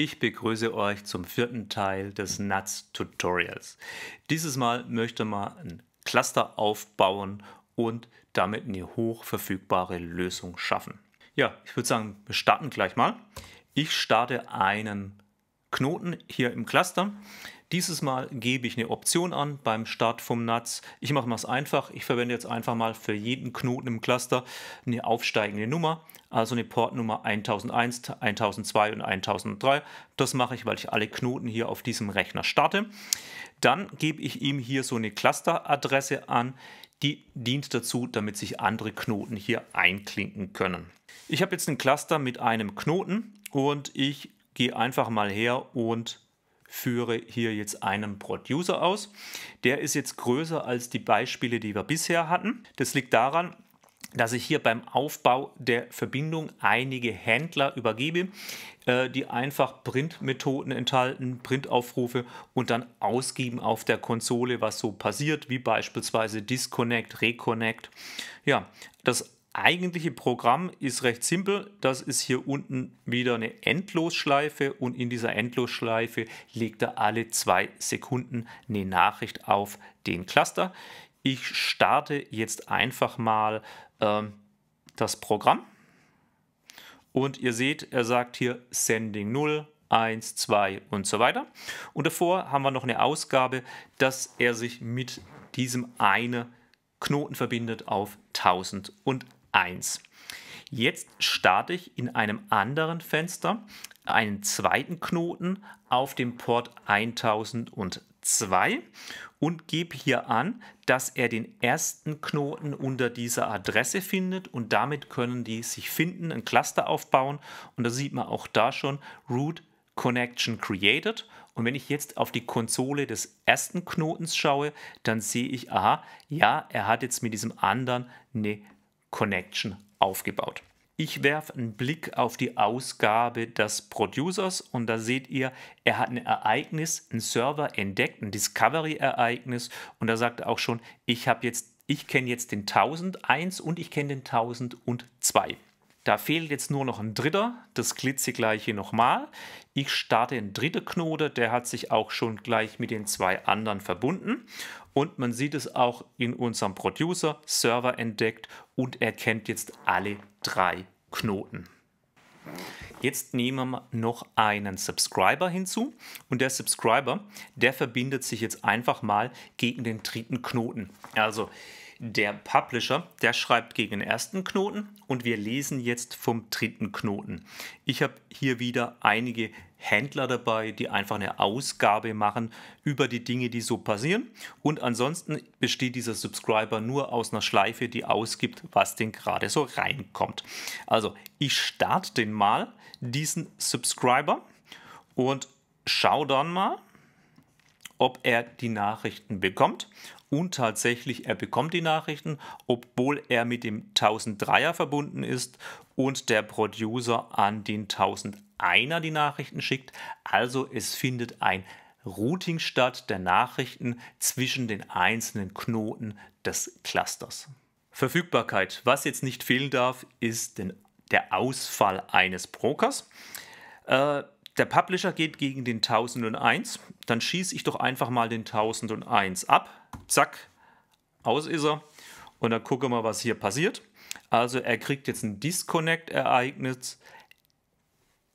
Ich begrüße euch zum vierten Teil des NUTS Tutorials. Dieses Mal möchte man ein Cluster aufbauen und damit eine hochverfügbare Lösung schaffen. Ja, ich würde sagen, wir starten gleich mal. Ich starte einen Knoten hier im Cluster. Dieses Mal gebe ich eine Option an beim Start vom NATS. Ich mache mal es einfach. Ich verwende jetzt einfach mal für jeden Knoten im Cluster eine aufsteigende Nummer, also eine Portnummer 1001, 1002 und 1003. Das mache ich, weil ich alle Knoten hier auf diesem Rechner starte. Dann gebe ich ihm hier so eine Clusteradresse an, die dient dazu, damit sich andere Knoten hier einklinken können. Ich habe jetzt einen Cluster mit einem Knoten und ich gehe einfach mal her und führe hier jetzt einen Producer aus. Der ist jetzt größer als die Beispiele, die wir bisher hatten. Das liegt daran, dass ich hier beim Aufbau der Verbindung einige Händler übergebe, äh, die einfach Printmethoden enthalten, Printaufrufe und dann ausgeben auf der Konsole, was so passiert, wie beispielsweise Disconnect, Reconnect. Ja, das eigentliche Programm ist recht simpel. Das ist hier unten wieder eine Endlosschleife und in dieser Endlosschleife legt er alle zwei Sekunden eine Nachricht auf den Cluster. Ich starte jetzt einfach mal ähm, das Programm und ihr seht, er sagt hier Sending 0, 1, 2 und so weiter. Und davor haben wir noch eine Ausgabe, dass er sich mit diesem einen Knoten verbindet auf 1000 1001. 1. Jetzt starte ich in einem anderen Fenster einen zweiten Knoten auf dem Port 1002 und gebe hier an, dass er den ersten Knoten unter dieser Adresse findet und damit können die sich finden, ein Cluster aufbauen und da sieht man auch da schon Root Connection Created und wenn ich jetzt auf die Konsole des ersten Knotens schaue, dann sehe ich, aha, ja, er hat jetzt mit diesem anderen eine Connection aufgebaut. Ich werfe einen Blick auf die Ausgabe des Producers und da seht ihr, er hat ein Ereignis, einen Server entdeckt, ein Discovery-Ereignis und da sagt er auch schon, ich habe jetzt, ich kenne jetzt den 1001 und ich kenne den 1002. Da fehlt jetzt nur noch ein dritter, das gleich hier nochmal. Ich starte den dritten Knoten, der hat sich auch schon gleich mit den zwei anderen verbunden. Und man sieht es auch in unserem Producer, Server entdeckt und erkennt jetzt alle drei Knoten. Jetzt nehmen wir noch einen Subscriber hinzu und der Subscriber, der verbindet sich jetzt einfach mal gegen den dritten Knoten. Also der Publisher, der schreibt gegen den ersten Knoten und wir lesen jetzt vom dritten Knoten. Ich habe hier wieder einige Händler dabei, die einfach eine Ausgabe machen über die Dinge, die so passieren. Und ansonsten besteht dieser Subscriber nur aus einer Schleife, die ausgibt, was denn gerade so reinkommt. Also ich starte den mal, diesen Subscriber, und schaue dann mal, ob er die Nachrichten bekommt. Und tatsächlich, er bekommt die Nachrichten, obwohl er mit dem 1003er verbunden ist und der Producer an den 1001er die Nachrichten schickt. Also es findet ein Routing statt der Nachrichten zwischen den einzelnen Knoten des Clusters. Verfügbarkeit. Was jetzt nicht fehlen darf, ist der Ausfall eines Brokers. Äh, der Publisher geht gegen den 1001, dann schieße ich doch einfach mal den 1001 ab, zack, aus ist er. Und dann gucken wir, was hier passiert. Also er kriegt jetzt ein Disconnect-Ereignis,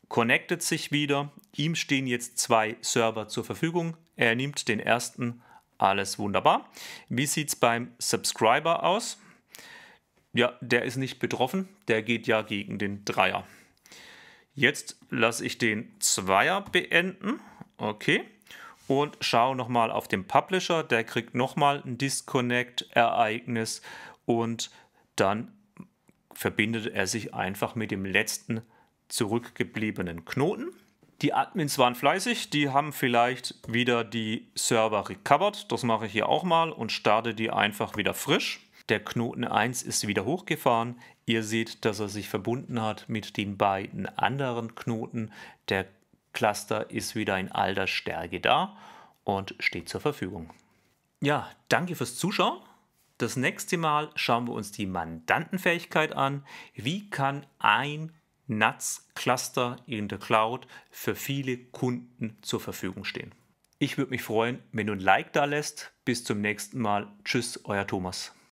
connectet sich wieder. Ihm stehen jetzt zwei Server zur Verfügung. Er nimmt den ersten, alles wunderbar. Wie sieht es beim Subscriber aus? Ja, der ist nicht betroffen, der geht ja gegen den Dreier. Jetzt lasse ich den Zweier beenden. Okay und schaue nochmal auf den Publisher. Der kriegt nochmal ein Disconnect-Ereignis und dann verbindet er sich einfach mit dem letzten zurückgebliebenen Knoten. Die Admins waren fleißig, die haben vielleicht wieder die Server recovered. Das mache ich hier auch mal und starte die einfach wieder frisch. Der Knoten 1 ist wieder hochgefahren. Ihr seht, dass er sich verbunden hat mit den beiden anderen Knoten. Der Cluster ist wieder in all der Stärke da und steht zur Verfügung. Ja, danke fürs Zuschauen. Das nächste Mal schauen wir uns die Mandantenfähigkeit an. Wie kann ein NATS-Cluster in der Cloud für viele Kunden zur Verfügung stehen? Ich würde mich freuen, wenn du ein Like da lässt. Bis zum nächsten Mal. Tschüss, euer Thomas.